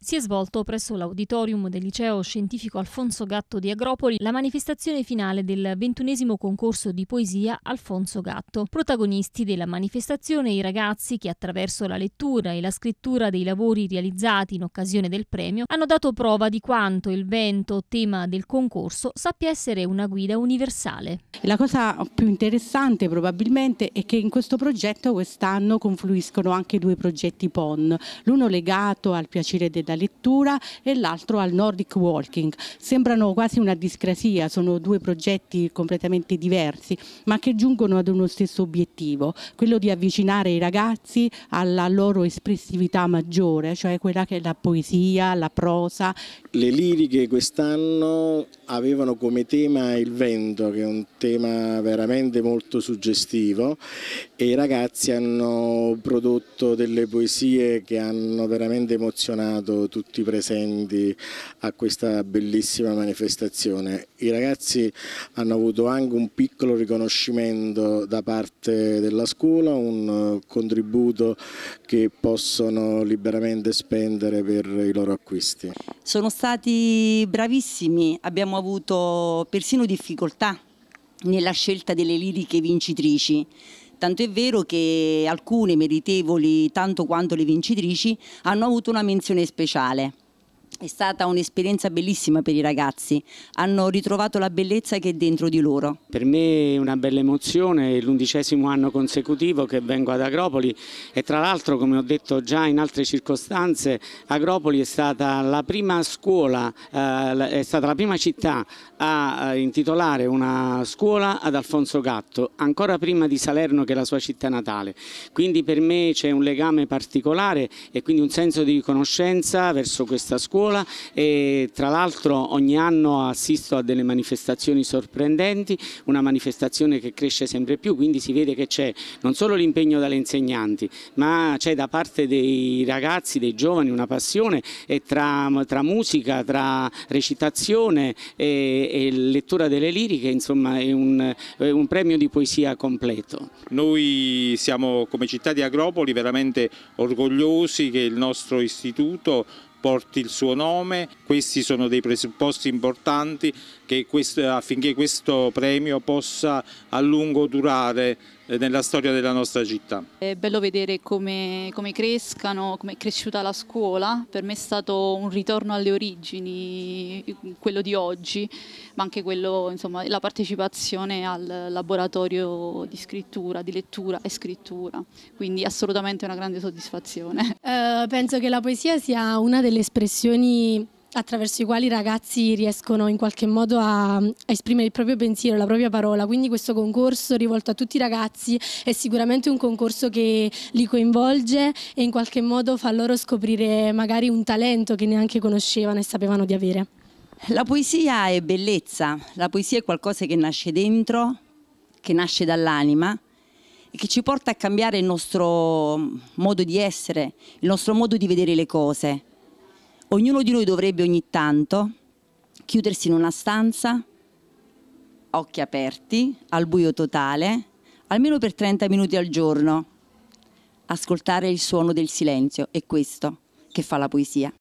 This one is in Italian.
Si è svolto presso l'auditorium del liceo scientifico Alfonso Gatto di Agropoli la manifestazione finale del ventunesimo concorso di poesia Alfonso Gatto. Protagonisti della manifestazione i ragazzi che attraverso la lettura e la scrittura dei lavori realizzati in occasione del premio hanno dato prova di quanto il vento, tema del concorso, sappia essere una guida universale. La cosa più interessante probabilmente è che in questo progetto quest'anno confluiscono anche due progetti PON, l'uno legato al piacere del da lettura e l'altro al Nordic Walking. Sembrano quasi una discrasia, sono due progetti completamente diversi, ma che giungono ad uno stesso obiettivo, quello di avvicinare i ragazzi alla loro espressività maggiore, cioè quella che è la poesia, la prosa. Le liriche quest'anno avevano come tema il vento, che è un tema veramente molto suggestivo e i ragazzi hanno prodotto delle poesie che hanno veramente emozionato tutti presenti a questa bellissima manifestazione. I ragazzi hanno avuto anche un piccolo riconoscimento da parte della scuola, un contributo che possono liberamente spendere per i loro acquisti. Sono stati bravissimi, abbiamo avuto persino difficoltà nella scelta delle liriche vincitrici Tanto è vero che alcune meritevoli, tanto quanto le vincitrici, hanno avuto una menzione speciale. È stata un'esperienza bellissima per i ragazzi, hanno ritrovato la bellezza che è dentro di loro. Per me è una bella emozione, è l'undicesimo anno consecutivo che vengo ad Agropoli e tra l'altro come ho detto già in altre circostanze Agropoli è stata la prima scuola, eh, è stata la prima città a eh, intitolare una scuola ad Alfonso Gatto, ancora prima di Salerno che è la sua città natale. Quindi per me c'è un legame particolare e quindi un senso di conoscenza verso questa scuola scuola e tra l'altro ogni anno assisto a delle manifestazioni sorprendenti, una manifestazione che cresce sempre più, quindi si vede che c'è non solo l'impegno dalle insegnanti, ma c'è da parte dei ragazzi, dei giovani una passione e tra, tra musica, tra recitazione e, e, lettura delle liriche, insomma è un, è un premio di poesia completo. Noi siamo come città di Agropoli veramente orgogliosi che il nostro istituto porti il suo nome, questi sono dei presupposti importanti questo, affinché questo premio possa a lungo durare eh, nella storia della nostra città. È bello vedere come, come crescano, come è cresciuta la scuola, per me è stato un ritorno alle origini, quello di oggi, ma anche quello, insomma, la partecipazione al laboratorio di scrittura, di lettura e scrittura, quindi assolutamente una grande soddisfazione. Uh, penso che la poesia sia una delle espressioni attraverso i quali i ragazzi riescono in qualche modo a, a, esprimere il proprio pensiero, la propria parola. Quindi questo concorso rivolto a tutti i ragazzi è sicuramente un concorso che li coinvolge e in qualche modo fa loro scoprire magari un talento che neanche conoscevano e sapevano di avere. La poesia è bellezza, la poesia è qualcosa che nasce dentro, che nasce dall'anima e che ci porta a cambiare il nostro modo di essere, il nostro modo di vedere le cose Ognuno di noi dovrebbe ogni tanto chiudersi in una stanza, occhi aperti, al buio totale, almeno per 30 minuti al giorno, ascoltare il suono del silenzio, è questo che fa la poesia.